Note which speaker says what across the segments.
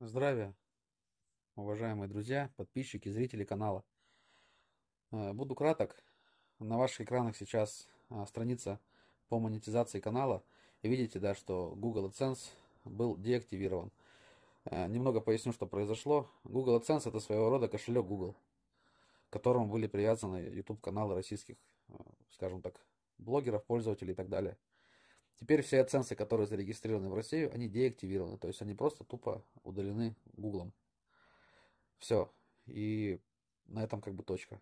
Speaker 1: Здравия, уважаемые друзья, подписчики, зрители канала. Э, буду краток. На ваших экранах сейчас а, страница по монетизации канала. И видите, да, что Google AdSense был деактивирован. Э, немного поясню, что произошло. Google AdSense это своего рода кошелек Google, к которому были привязаны YouTube каналы российских, э, скажем так, блогеров, пользователей и так далее. Теперь все AdSense, которые зарегистрированы в Россию, они деактивированы, то есть они просто тупо удалены Гуглом. Все. И на этом как бы точка.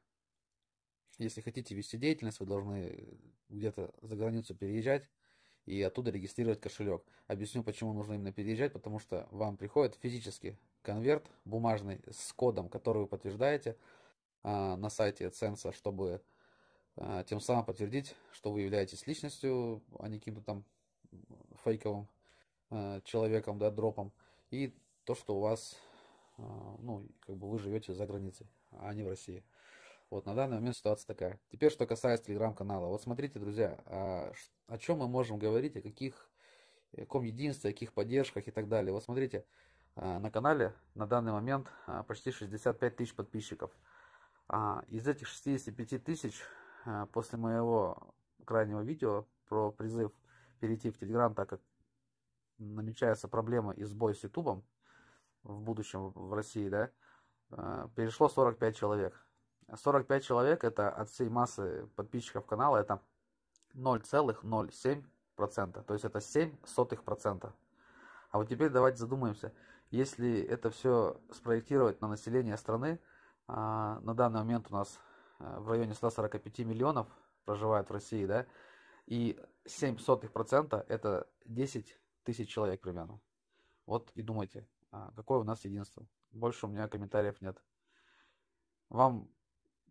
Speaker 1: Если хотите вести деятельность, вы должны где-то за границу переезжать и оттуда регистрировать кошелек. Объясню, почему нужно именно переезжать, потому что вам приходит физически конверт бумажный с кодом, который вы подтверждаете а, на сайте AdSense, чтобы а, тем самым подтвердить, что вы являетесь личностью, а не каким-то там фейковым а, человеком, да, дропом. И то, что у вас, а, ну, как бы вы живете за границей, а не в России. Вот на данный момент ситуация такая. Теперь, что касается телеграм-канала. Вот смотрите, друзья, о, о чем мы можем говорить, о каких, о каком единстве, о каких поддержках и так далее. Вот смотрите, на канале на данный момент почти 65 тысяч подписчиков. Из этих 65 тысяч Э, после моего крайнего видео про призыв перейти в Телеграм, так как намечается проблема и сбой с Ютубом в будущем в России, да, э, перешло 45 человек. 45 человек это от всей массы подписчиков канала это 0,07%, то есть это 7 сотых процента. А вот теперь давайте задумаемся, если это все спроектировать на население страны, а, на данный момент у нас Э, в районе 145 миллионов проживают в России, да, и 0,07% это 10 тысяч человек примерно. Вот и думайте, а, какое у нас единство. Больше у меня комментариев нет. Вам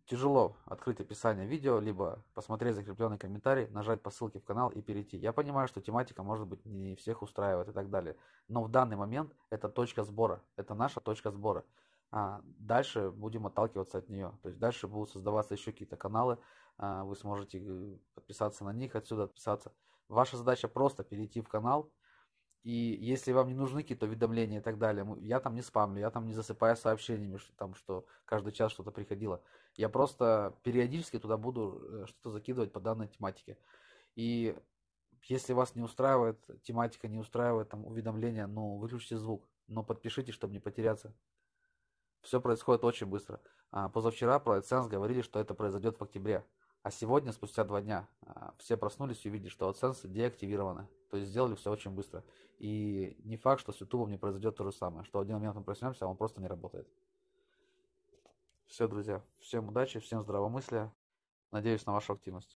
Speaker 1: тяжело открыть описание видео, либо посмотреть закрепленный комментарий, нажать по ссылке в канал и перейти. Я понимаю, что тематика может быть не всех устраивает и так далее. Но в данный момент это точка сбора. Это наша точка сбора а дальше будем отталкиваться от нее. То есть дальше будут создаваться еще какие-то каналы, а, вы сможете э, подписаться на них, отсюда отписаться. Ваша задача просто перейти в канал, и если вам не нужны какие-то уведомления и так далее, я там не спамлю, я там не засыпаю сообщениями, что там, что каждый час что-то приходило. Я просто периодически туда буду э, что-то закидывать по данной тематике. И если вас не устраивает тематика, не устраивает там уведомления, ну выключите звук, но подпишите, чтобы не потеряться. Все происходит очень быстро. А, позавчера про AdSense говорили, что это произойдет в октябре. А сегодня, спустя два дня, а, все проснулись и увидели, что AdSense деактивированы. То есть сделали все очень быстро. И не факт, что с YouTube не произойдет то же самое. Что в один момент мы проснемся, а он просто не работает. Все, друзья. Всем удачи, всем здравомыслия. Надеюсь на вашу активность.